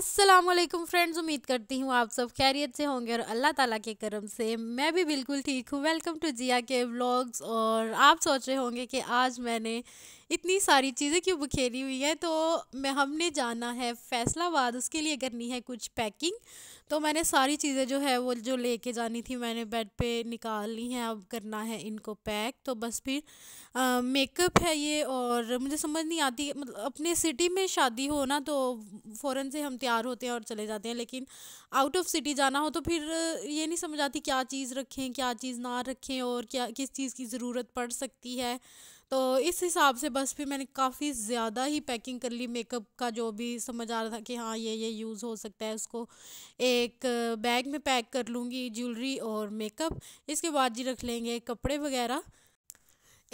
Aslam friends उम्मीद करती हूँ आप सब खैरियत से होंगे और अल्लाह ताला के करम से मैं भी बिल्कुल ठीक हूँ वेलकम टू जिया के व्लॉग्स और आप सोच रहे होंगे कि आज मैंने इतनी सारी चीज़ें क्यों बखेरी हुई है तो मैं हमने जाना है फैसलाबाद उसके लिए करनी है कुछ पैकिंग तो मैंने सारी चीज़ें जो है वो जो लेके जानी थी मैंने बेड पे निकाल ली हैं अब करना है इनको पैक तो बस फिर मेकअप है ये और मुझे समझ नहीं आती मतलब अपने सिटी में शादी हो ना तो फ़ौर से हम तैयार होते हैं और चले जाते हैं लेकिन आउट ऑफ सिटी जाना हो तो फिर ये नहीं समझ आती क्या चीज़ रखें क्या चीज़ ना रखें और क्या किस चीज़ की ज़रूरत पड़ सकती है तो इस हिसाब से बस फिर मैंने काफ़ी ज़्यादा ही पैकिंग कर ली मेकअप का जो भी समझ आ रहा था कि हाँ ये ये यूज़ हो सकता है उसको एक बैग में पैक कर लूँगी ज्वेलरी और मेकअप इसके बाद जी रख लेंगे कपड़े वगैरह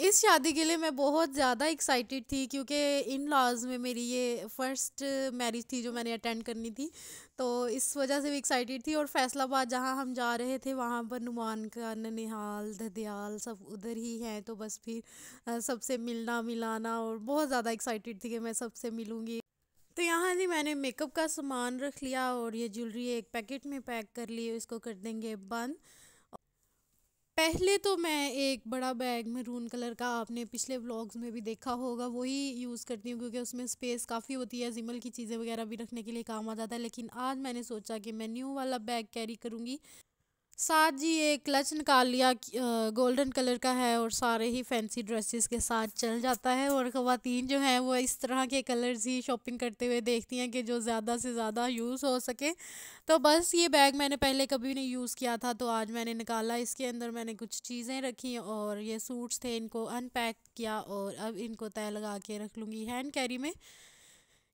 इस शादी के लिए मैं बहुत ज़्यादा एक्साइटेड थी क्योंकि इन लॉज में मेरी ये फर्स्ट मैरिज थी जो मैंने अटेंड करनी थी तो इस वजह से भी एक्साइटेड थी और फैसलाबाद जहाँ हम जा रहे थे वहाँ पर नुमान का ननिहाल ददयाल सब उधर ही हैं तो बस फिर सबसे मिलना मिलाना और बहुत ज़्यादा एक्साइटेड थी कि मैं सबसे मिलूँगी तो यहाँ जी मैंने मेकअप का सामान रख लिया और ये ज्वेलरी एक पैकेट में पैक कर ली इसको कर देंगे बंद पहले तो मैं एक बड़ा बैग मरून कलर का आपने पिछले व्लॉग्स में भी देखा होगा वही यूज़ करती हूँ क्योंकि उसमें स्पेस काफ़ी होती है जिमल की चीज़ें वगैरह भी रखने के लिए काम आ जाता है लेकिन आज मैंने सोचा कि मैं न्यू वाला बैग कैरी करूँगी साथ जी ये क्लच निकाल लिया गोल्डन कलर का है और सारे ही फैंसी ड्रेसेस के साथ चल जाता है और ख़वातीन जो हैं वो इस तरह के कलर्स ही शॉपिंग करते हुए देखती हैं कि जो ज़्यादा से ज़्यादा यूज़ हो सके तो बस ये बैग मैंने पहले कभी नहीं यूज़ किया था तो आज मैंने निकाला इसके अंदर मैंने कुछ चीज़ें रखी और ये सूट्स थे इनको अनपैक किया और अब इनको तय लगा के रख लूँगी हैंड कैरी में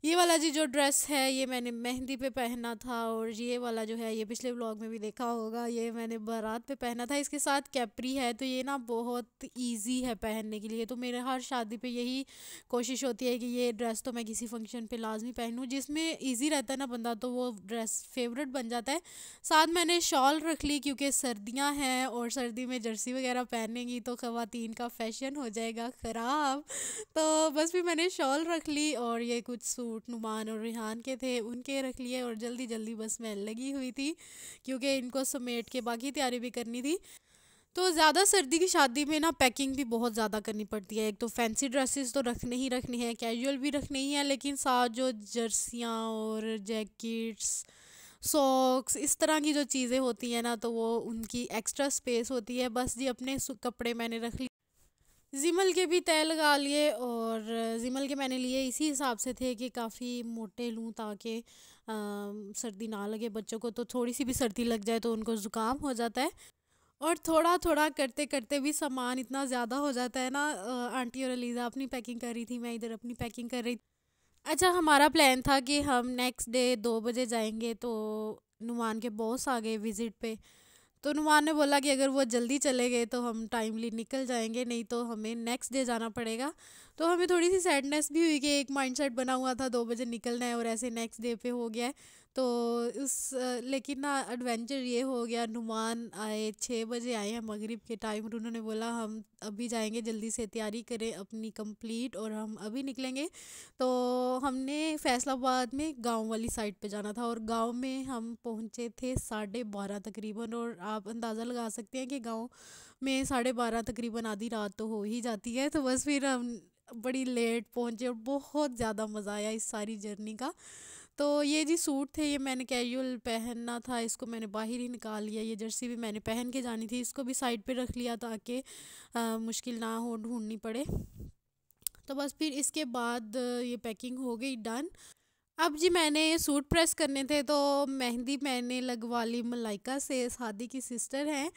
ये वाला जी जो ड्रेस है ये मैंने मेहंदी पे पहना था और ये वाला जो है ये पिछले ब्लॉग में भी देखा होगा ये मैंने बारात पे पहना था इसके साथ कैपरी है तो ये ना बहुत इजी है पहनने के लिए तो मेरे हर शादी पे यही कोशिश होती है कि ये ड्रेस तो मैं किसी फंक्शन पे लाजमी पहनूँ जिसमें ईजी रहता है ना बंदा तो वो ड्रेस फेवरेट बन जाता है साथ मैंने शॉल रख ली क्योंकि सर्दियाँ हैं और सर्दी में जर्सी वगैरह पहनेंगी तो खातन का फैशन हो जाएगा ख़राब तो बस भी मैंने शॉल रख ली और ये कुछ सूट सूट नुमान और रिहान के थे उनके रख लिए और जल्दी जल्दी बस मैं लगी हुई थी क्योंकि इनको समेट के बाकी तैयारी भी करनी थी तो ज़्यादा सर्दी की शादी में ना पैकिंग भी बहुत ज़्यादा करनी पड़ती है एक तो फैंसी ड्रेसेस तो रखने ही रखने हैं कैजुअल भी रखने ही हैं लेकिन साथ जो जर्सियाँ और जैकेट्स सॉक्स इस तरह की जो चीज़ें होती हैं ना तो वो उनकी एक्स्ट्रा स्पेस होती है बस जी अपने कपड़े मैंने रख लिए ज़िमल के भी तय लगा लिए और ज़िमल के मैंने लिए इसी हिसाब से थे कि काफ़ी मोटे लूँ ताकि सर्दी ना लगे बच्चों को तो थोड़ी सी भी सर्दी लग जाए तो उनको ज़ुकाम हो जाता है और थोड़ा थोड़ा करते करते भी सामान इतना ज़्यादा हो जाता है ना आंटी और अलीज़ा अपनी पैकिंग कर रही थी मैं इधर अपनी पैकिंग कर रही अच्छा हमारा प्लान था कि हम नेक्स्ट डे दो बजे जाएंगे तो नुमान के बॉस आ गए विज़िट पे तो नुमान ने बोला कि अगर वो जल्दी चले गए तो हम टाइमली निकल जाएंगे नहीं तो हमें नेक्स्ट डे जाना पड़ेगा तो हमें थोड़ी सी सैडनेस भी हुई कि एक माइंडसेट बना हुआ था दो बजे निकलना है और ऐसे नेक्स्ट डे पे हो गया है तो उस लेकिन ना एडवेंचर ये हो गया नुमान आए छः बजे आए हैं मगरिब के टाइम और उन्होंने बोला हम अभी जाएंगे जल्दी से तैयारी करें अपनी कंप्लीट और हम अभी निकलेंगे तो हमने फैसलाबाद में गांव वाली साइड पे जाना था और गांव में हम पहुंचे थे साढ़े बारह तकरीबन और आप अंदाज़ा लगा सकते हैं कि गाँव में साढ़े बारह तकरीबन आधी रात तो हो ही जाती है तो बस फिर हम बड़ी लेट पहुँचे और बहुत ज़्यादा मज़ा आया इस सारी जर्नी का तो ये जी सूट थे ये मैंने कैजुअल पहनना था इसको मैंने बाहर ही निकाल लिया ये जर्सी भी मैंने पहन के जानी थी इसको भी साइड पे रख लिया ताकि मुश्किल ना हो ढूंढनी पड़े तो बस फिर इसके बाद ये पैकिंग हो गई डन अब जी मैंने सूट प्रेस करने थे तो मेहंदी मैंने लगवा ली मलाइका से शादी की सिस्टर हैं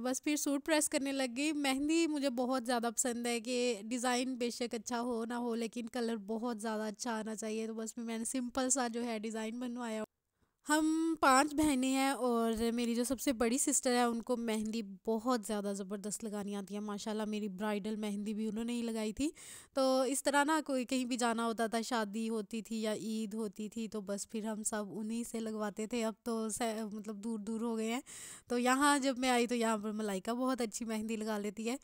बस फिर सूट प्रेस करने लग गई मेहंदी मुझे बहुत ज़्यादा पसंद है कि डिज़ाइन बेशक अच्छा हो ना हो लेकिन कलर बहुत ज़्यादा अच्छा आना चाहिए तो बस फिर मैंने सिंपल सा जो है डिज़ाइन बनवाया हम पांच बहनें हैं और मेरी जो सबसे बड़ी सिस्टर है उनको मेहंदी बहुत ज़्यादा ज़बरदस्त लगानी आती है माशाल्लाह मेरी ब्राइडल मेहंदी भी उन्होंने ही लगाई थी तो इस तरह ना कोई कहीं भी जाना होता था शादी होती थी या ईद होती थी तो बस फिर हम सब उन्हीं से लगवाते थे अब तो मतलब दूर दूर हो गए हैं तो यहाँ जब मैं आई तो यहाँ पर मलाइका बहुत अच्छी मेहंदी लगा लेती है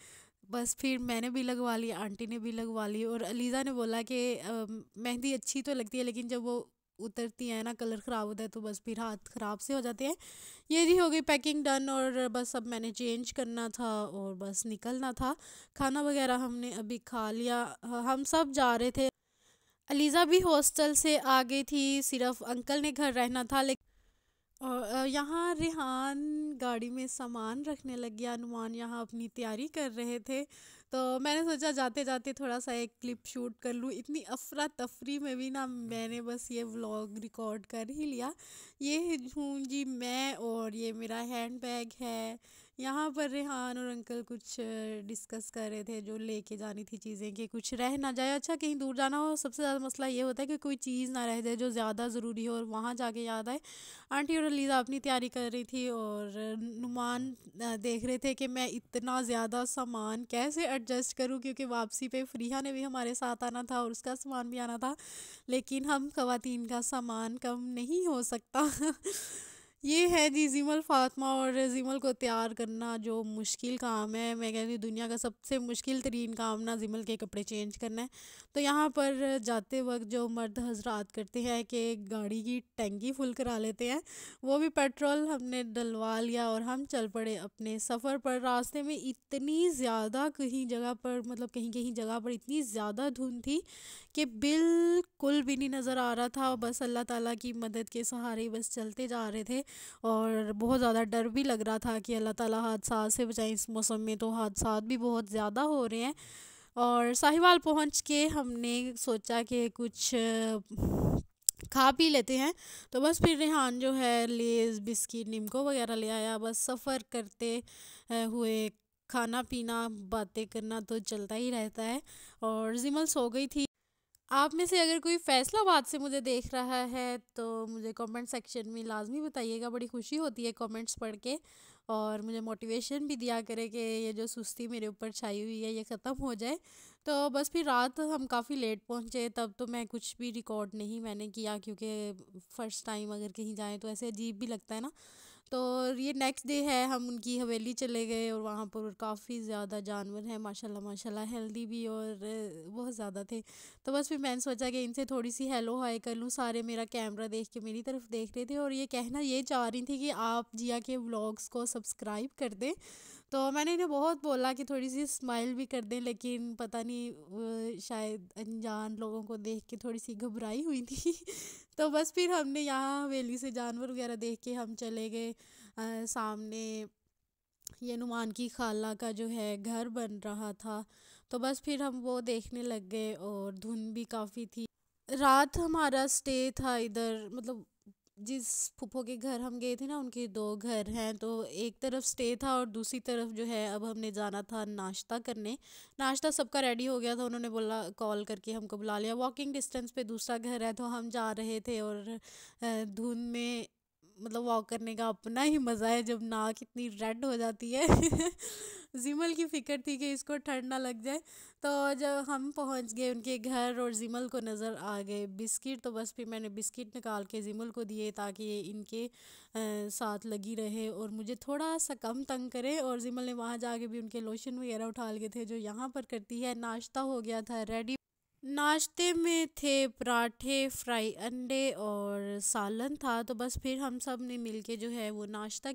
बस फिर मैंने भी लगवा ली आंटी ने भी लगवा ली और अलीज़ा ने बोला कि मेहंदी अच्छी तो लगती है लेकिन जब वो उतरती है ना कलर ख़राब होता है तो बस फिर हाथ ख़राब से हो जाते हैं ये जी हो गई पैकिंग डन और बस अब मैंने चेंज करना था और बस निकलना था खाना वगैरह हमने अभी खा लिया हम सब जा रहे थे अलीज़ा भी हॉस्टल से आ गई थी सिर्फ अंकल ने घर रहना था लेकिन और यहाँ रिहान गाड़ी में सामान रखने लग गया अनुमान यहाँ अपनी तैयारी कर रहे थे तो मैंने सोचा जाते जाते थोड़ा सा एक क्लिप शूट कर लूँ इतनी अफरा तफरी में भी ना मैंने बस ये व्लॉग रिकॉर्ड कर ही लिया ये हूँ जी मैं और ये मेरा हैंड बैग है यहाँ पर रेहान और अंकल कुछ डिस्कस कर रहे थे जो लेके जानी थी चीज़ें कि कुछ रह ना जाए अच्छा कहीं दूर जाना हो सबसे ज़्यादा मसला ये होता है कि कोई चीज़ ना रह जाए जो ज़्यादा ज़रूरी हो और वहाँ जाके याद आए आंटी और अलीज़ा अपनी तैयारी कर रही थी और नुमान देख रहे थे कि मैं इतना ज़्यादा सामान कैसे एडजस्ट करूँ क्योंकि वापसी पर फ्रिया ने भी हमारे साथ आना था और उसका सामान भी आना था लेकिन हम खुतिन का सामान कम नहीं हो सकता ये है जी जीमल फातमा और जीमल को तैयार करना जो मुश्किल काम है मैं कहती हूँ दुनिया का सबसे मुश्किल तरीन काम ना जीमल के कपड़े चेंज करना है तो यहाँ पर जाते वक्त जो मर्द हजरात करते हैं कि गाड़ी की टंकी फुल करा लेते हैं वो भी पेट्रोल हमने डलवा लिया और हम चल पड़े अपने सफ़र पर रास्ते में इतनी ज़्यादा कहीं जगह पर मतलब कहीं कहीं जगह पर इतनी ज़्यादा धुंध थी कि बिल्कुल भी नहीं नज़र आ रहा था बस अल्लाह ताली की मदद के सहारे बस चलते जा रहे थे और बहुत ज़्यादा डर भी लग रहा था कि अल्लाह ताला हादसा से बचाए इस मौसम में तो हादसा भी बहुत ज़्यादा हो रहे हैं और साहिवाल पहुंच के हमने सोचा कि कुछ खा पी लेते हैं तो बस फिर रेहान जो है लेज़ बिस्किट नीमको वगैरह ले आया बस सफ़र करते हुए खाना पीना बातें करना तो चलता ही रहता है और जिमल सो गई थी आप में से अगर कोई फैसलाबाद से मुझे देख रहा है तो मुझे कमेंट सेक्शन में लाजमी बताइएगा बड़ी खुशी होती है कमेंट्स पढ़ के और मुझे मोटिवेशन भी दिया करे कि ये जो सुस्ती मेरे ऊपर छाई हुई है ये ख़त्म हो जाए तो बस फिर रात हम काफ़ी लेट पहुँचे तब तो मैं कुछ भी रिकॉर्ड नहीं मैंने किया क्योंकि फ़र्स्ट टाइम अगर कहीं जाएँ तो ऐसे अजीब भी लगता है ना तो ये नेक्स्ट डे है हम उनकी हवेली चले गए और वहाँ पर काफ़ी ज़्यादा जानवर हैं माशाल्लाह माशाल्लाह हेल्दी भी और बहुत ज़्यादा थे तो बस फिर मैंने सोचा कि इनसे थोड़ी सी हेलो हाई कर लूँ सारे मेरा कैमरा देख के मेरी तरफ देख रहे थे और ये कहना ये चाह रही थी कि आप जिया के व्लॉग्स को सब्सक्राइब कर दें तो मैंने इन्हें बहुत बोला कि थोड़ी सी स्माइल भी कर दें लेकिन पता नहीं शायद अनजान लोगों को देख के थोड़ी सी घबराई हुई थी तो बस फिर हमने यहाँ हवेली से जानवर वगैरह देख के हम चले गए सामने ये नुमान की खाला का जो है घर बन रहा था तो बस फिर हम वो देखने लग गए और धुन भी काफ़ी थी रात हमारा स्टे था इधर मतलब जिस फूफो के घर हम गए थे ना उनके दो घर हैं तो एक तरफ स्टे था और दूसरी तरफ जो है अब हमने जाना था नाश्ता करने नाश्ता सबका रेडी हो गया था उन्होंने बोला कॉल करके हमको बुला लिया वॉकिंग डिस्टेंस पे दूसरा घर है तो हम जा रहे थे और धुंध में मतलब वॉक करने का अपना ही मज़ा है जब नाक इतनी रेड हो जाती है जिमल की फिक्र थी कि इसको ठंड ना लग जाए तो जब हम पहुंच गए उनके घर और जिमल को नज़र आ गए बिस्किट तो बस फिर मैंने बिस्किट निकाल के जिमल को दिए ताकि ये इनके आ, साथ लगी रहे और मुझे थोड़ा सा कम तंग करे और जिमल ने वहाँ जाके भी उनके लोशन वगैरह उठा लिए थे जो यहाँ पर करती है नाश्ता हो गया था रेडी नाश्ते में थे पराठे फ्राई अंडे और सालन था तो बस फिर हम सब ने मिल के जो है वो नाश्ता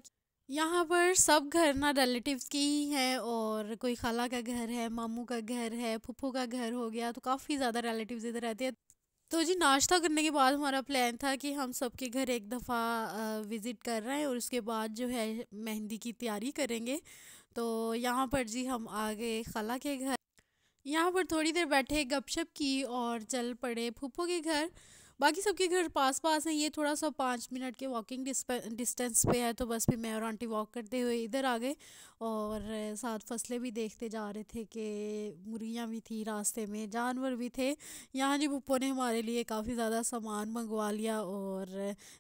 यहाँ पर सब घर ना रिलेटिव्स के ही हैं और कोई खाला का घर है मामू का घर है फुप्पो का घर हो गया तो काफ़ी ज़्यादा रिलेटिव्स इधर रहते हैं तो जी नाश्ता करने के बाद हमारा प्लान था कि हम सबके घर एक दफ़ा विज़िट कर रहे हैं और उसके बाद जो है मेहंदी की तैयारी करेंगे तो यहाँ पर जी हम आ गए खाला के घर यहाँ पर थोड़ी देर बैठे गपशप की और चल पड़े फूफो के घर बाकी सबके घर पास पास हैं ये थोड़ा सा पाँच मिनट के वॉकिंग डिस्टेंस पे है तो बस फिर मैं और आंटी वॉक करते हुए इधर आ गए और साथ फसलें भी देखते जा रहे थे कि मुर्गियाँ भी थी रास्ते में जानवर भी थे यहाँ जी पप्पो ने हमारे लिए काफ़ी ज़्यादा सामान मंगवा लिया और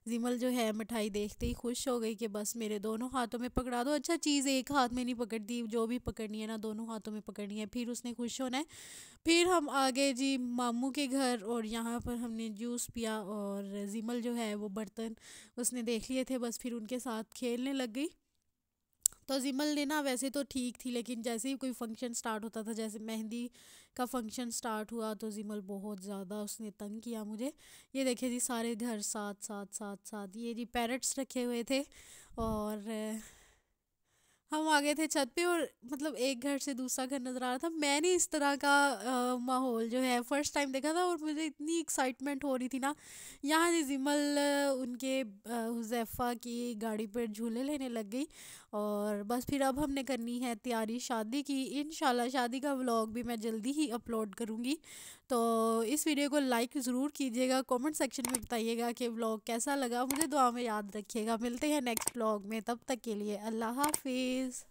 जिमल जो है मिठाई देखते ही खुश हो गई कि बस मेरे दोनों हाथों में पकड़ा दो अच्छा चीज़ एक हाथ में नहीं पकड़ती जो भी पकड़नी है ना दोनों हाथों में पकड़नी है फिर उसने खुश होना है फिर हम आगे जी मामू के घर और यहाँ पर हमने जूस पिया और जिमल जो है वो बर्तन उसने देख लिए थे बस फिर उनके साथ खेलने लग गई तो अजीमल ने ना वैसे तो ठीक थी लेकिन जैसे ही कोई फंक्शन स्टार्ट होता था जैसे मेहंदी का फंक्शन स्टार्ट हुआ तो अजीमल बहुत ज़्यादा उसने तंग किया मुझे ये देखे जी सारे घर साथ साथ साथ साथ ये जी पैरट्स रखे हुए थे और हम आ गए थे छत पे और मतलब एक घर से दूसरा घर नज़र आ रहा था मैंने इस तरह का माहौल जो है फर्स्ट टाइम देखा था और मुझे इतनी एक्साइटमेंट हो रही थी ना यहाँ से जिमल उनके हुजैफ़ा की गाड़ी पर झूले लेने लग गई और बस फिर अब हमने करनी है तैयारी शादी की इन शादी का व्लॉग भी मैं जल्दी ही अपलोड करूँगी तो इस वीडियो को लाइक ज़रूर कीजिएगा कमेंट सेक्शन में बताइएगा कि व्लॉग कैसा लगा मुझे दुआ में याद रखिएगा मिलते हैं नेक्स्ट व्लॉग में तब तक के लिए अल्लाह हाफिज़ please?